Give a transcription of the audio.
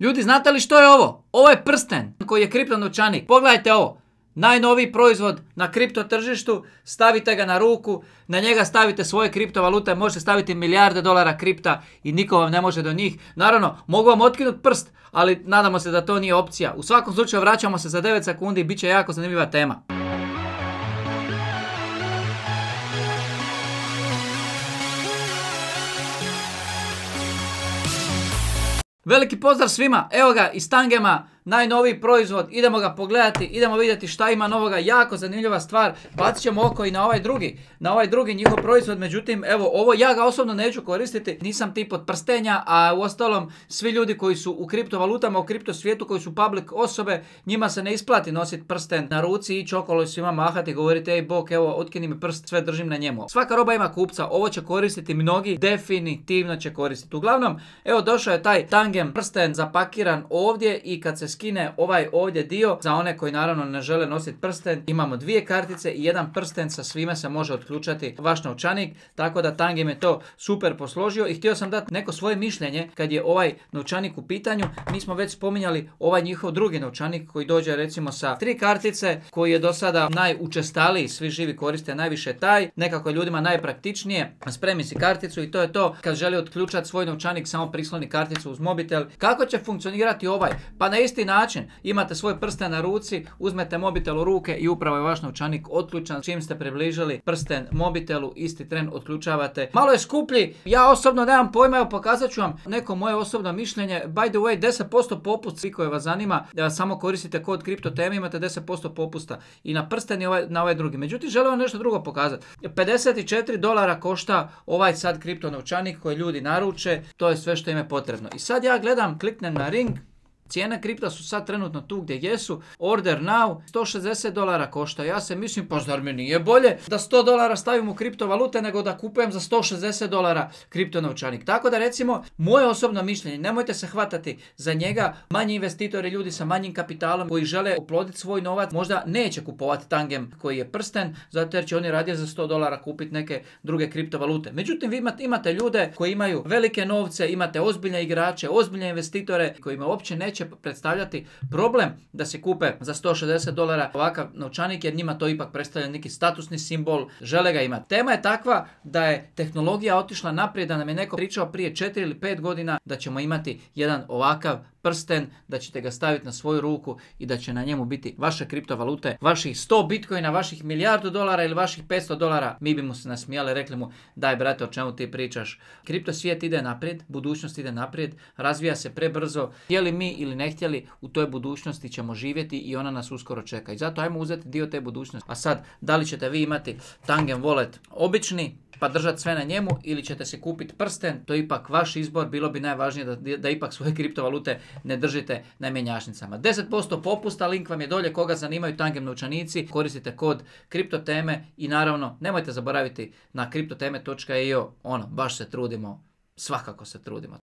Ljudi, znate li što je ovo? Ovo je prsten koji je kripto novčanik. Pogledajte ovo. Najnoviji proizvod na kripto tržištu, stavite ga na ruku, na njega stavite svoje kriptovalute, možete staviti milijarde dolara kripta i niko vam ne može do njih. Naravno, mogu vam otkinuti prst, ali nadamo se da to nije opcija. U svakom slučaju vraćamo se za 9 sekundi i bit će jako zanimljiva tema. Veliki pozdrav svima, evo ga iz Tangema, najnoviji proizvod, idemo ga pogledati, idemo vidjeti šta ima novoga, jako zanimljiva stvar, bacit ćemo oko i na ovaj drugi, na ovaj drugi njihov proizvod, međutim, evo, ovo ja ga osobno neću koristiti, nisam tip od prstenja, a u ostalom, svi ljudi koji su u kriptovalutama, u kripto svijetu, koji su public osobe, njima se ne isplati nositi prsten na ruci, ići okolo i svima mahati, govoriti, ej bok, evo, otkini mi prst, sve držim na njemu. Svaka roba ima kupca, ovo će koristiti mnogi, definitivno će koristiti. Uglavnom, evo, došao je taj tangem prsten zapakiran ovdje i kad se skine ovaj ovdje dio. Za one koji naravno ne žele nositi prsten, imamo dvije kartice i jedan prsten sa svime se može otključati vaš novčanik. Tako da tangime je to super posložio i htio sam dati neko svoje mišljenje kad je ovaj novčanik u pitanju. Mi smo već spominjali ovaj njihov drugi novčanik koji dođe recimo sa tri kartice koji je do sada najučestaliji, svi živi koriste najviše taj, nekako je ljudima najpraktičnije, spremi si karticu i to je to kad želi otključati svoj novčanik samo prisloni karticu uz mobitel. Kako će funkcionirati ovaj? Pa na isti isti način imate svoj prsten na ruci, uzmete mobitel u ruke i upravo je vaš novčanik otključan. Čim ste približili prsten mobitelu, isti tren otključavate. Malo je skuplji, ja osobno nemam pojma, evo pokazat ću vam neko moje osobno mišljenje. By the way, 10% popust, svi koje vas zanima, da samo koristite kod teme, imate 10% popusta i na prsten i ovaj, na ovaj drugi. Međutim, želim vam nešto drugo pokazati. 54 dolara košta ovaj sad kripto novčanik koji ljudi naruče, to je sve što im je potrebno. I sad ja gledam, kliknem na ring, Cijene kripta su sad trenutno tu gdje jesu. Order now 160 dolara košta. Ja se mislim, pa zar mi nije bolje da 100 dolara stavim u kriptovalute nego da kupujem za 160 dolara kriptonovčanik. Tako da recimo, moje osobno mišljenje, nemojte se hvatati za njega. Manji investitori, ljudi sa manjim kapitalom koji žele oploditi svoj novac, možda neće kupovati tangem koji je prsten, zato jer će oni radije za 100 dolara kupiti neke druge kriptovalute. Međutim, vi imate ljude koji imaju velike novce, imate ozbiljne igrače, ozbiljne investitore kojima uopće neće neće predstavljati problem da se kupe za 160 dolara ovakav novčanik jer njima to ipak predstavlja neki statusni simbol, žele ga imati. Tema je takva da je tehnologija otišla naprijed, da nam je neko pričao prije 4 ili 5 godina da ćemo imati jedan ovakav prsten, da ćete ga staviti na svoju ruku i da će na njemu biti vaše kriptovalute, vaših 100 bitcoina, vaših milijardu dolara ili vaših 500 dolara. Mi bi mu se nasmijali, rekli mu daj brate o čemu ti pričaš. Kripto svijet ide naprijed, budućnost ide naprijed, razvija se prebrzo. Htjeli mi ili ne htjeli, u toj budućnosti ćemo živjeti i ona nas uskoro čeka. I zato ajmo uzeti dio te budućnosti. A sad, da li ćete vi imati Tangen Wallet obični pa držat sve na njemu ili ćete se kupiti prsten, to je ipak vaš izbor, bilo bi najvažnije da, da ipak svoje kriptovalute ne držite na mjenjačnicama. 10% popusta, link vam je dolje, koga zanimaju tangem novčanici, koristite kod kriptoteme i naravno nemojte zaboraviti na kriptoteme.io, ono, baš se trudimo, svakako se trudimo.